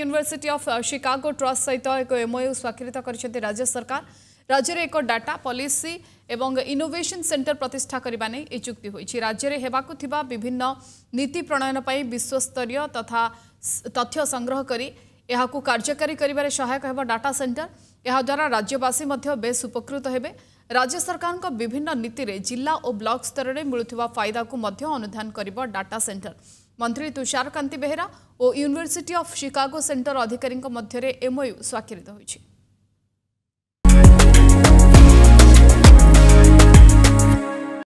university of Chicago trust সৈতা এক MOU স্বাক্ষরিত করিছেতে রাজ্য সরকার রাজ্যের এক ডাটা পলিসি এবং ইনোভেশন সেন্টার প্রতিষ্ঠা করিবানে এই চুক্তি হইছে রাজ্যে হেবাكو থিবা বিভিন্ন নীতি প্রণয়ন পাই বিশ্বস্তরীয় তথা তথ্য সংগ্রহ করি ইহা কো কার্যকারী করিবার সহায়ক হেবা ডাটা সেন্টার ইহা দ্বারা রাজ্যবাসী মধ্য বেস সুপকৃত হেবে রাজ্য সরকার কো বিভিন্ন নীতি রে জেলা ও ব্লক স্তরে মিলুথিবা फायদা কো মধ্য অনুধান করিব ডাটা সেন্টার ମନ୍ତ୍ରୀ ତୁଷାରକାନ୍ତି ବେହେରା ଓ ୟୁନିଭର୍ସିଟି ଅଫ୍ ଚିକାଗୋ ସେଣ୍ଟର ଅଧିକାରୀଙ୍କ ମଧ୍ୟରେ ଏମ୍ଓୟୁ ସ୍ୱାକ୍ଷରିତ ହୋଇଛି